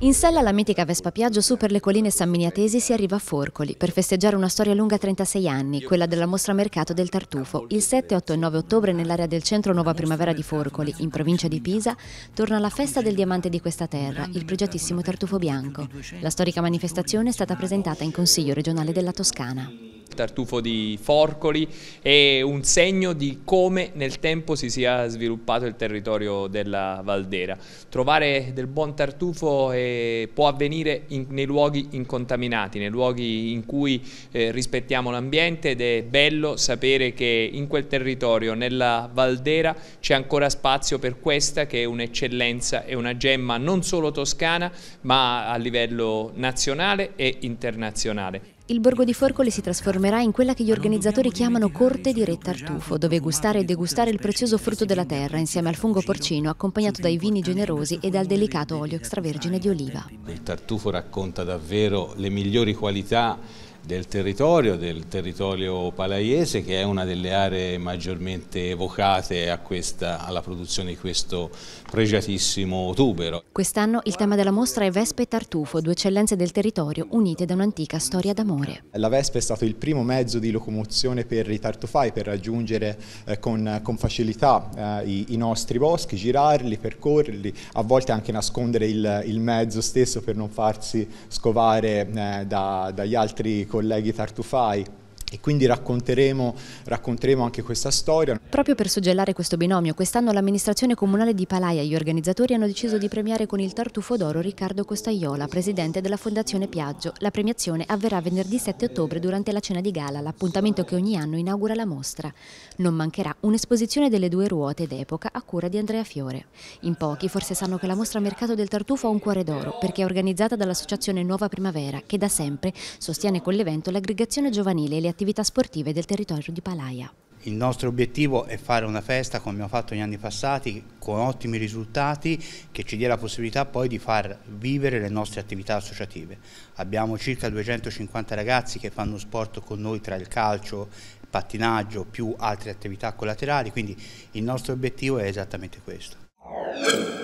In sella alla mitica Vespa Piaggio su per le colline San Miniatesi, si arriva a Forcoli per festeggiare una storia lunga 36 anni, quella della mostra mercato del tartufo. Il 7, 8 e 9 ottobre nell'area del centro Nuova Primavera di Forcoli, in provincia di Pisa, torna la festa del diamante di questa terra, il pregiatissimo tartufo bianco. La storica manifestazione è stata presentata in Consiglio regionale della Toscana tartufo di Forcoli è un segno di come nel tempo si sia sviluppato il territorio della Valdera. Trovare del buon tartufo eh, può avvenire in, nei luoghi incontaminati, nei luoghi in cui eh, rispettiamo l'ambiente ed è bello sapere che in quel territorio, nella Valdera, c'è ancora spazio per questa che è un'eccellenza e una gemma non solo toscana ma a livello nazionale e internazionale il borgo di Forcole si trasformerà in quella che gli organizzatori chiamano corte di Re Tartufo, dove gustare e degustare il prezioso frutto della terra insieme al fungo porcino, accompagnato dai vini generosi e dal delicato olio extravergine di oliva. Il Tartufo racconta davvero le migliori qualità del territorio, del territorio palaiese che è una delle aree maggiormente evocate questa, alla produzione di questo pregiatissimo tubero. Quest'anno il tema della mostra è Vespe e Tartufo, due eccellenze del territorio unite da un'antica storia d'amore. La Vespa è stato il primo mezzo di locomozione per i tartufai per raggiungere eh, con, con, facilità eh, i, i, nostri boschi, girarli, percorrerli, a volte anche nascondere il, il mezzo stesso per non farsi scovare eh, da, dagli altri colleghi colleghi Tartufai e quindi racconteremo, racconteremo, anche questa storia. Proprio per suggellare questo binomio, quest'anno l'amministrazione comunale di Palaia e gli organizzatori hanno deciso di premiare con il tartufo d'oro Riccardo Costaiola, presidente della Fondazione Piaggio. La premiazione avverrà venerdì 7 ottobre durante la cena di gala, l'appuntamento che ogni anno inaugura la mostra. Non mancherà un'esposizione delle due ruote d'epoca a cura di Andrea Fiore. In pochi forse sanno che la mostra Mercato del Tartufo ha un cuore d'oro perché è organizzata dall'associazione Nuova Primavera che da sempre sostiene con l'evento l'aggregazione giovanile e le attività attività sportive del territorio di Palaia. Il nostro obiettivo è fare una festa come abbiamo fatto negli anni passati con ottimi risultati che ci dia la possibilità poi di far vivere le nostre attività associative. Abbiamo circa 250 ragazzi che fanno sport con noi tra il calcio, il pattinaggio più altre attività collaterali, quindi il nostro obiettivo è esattamente questo.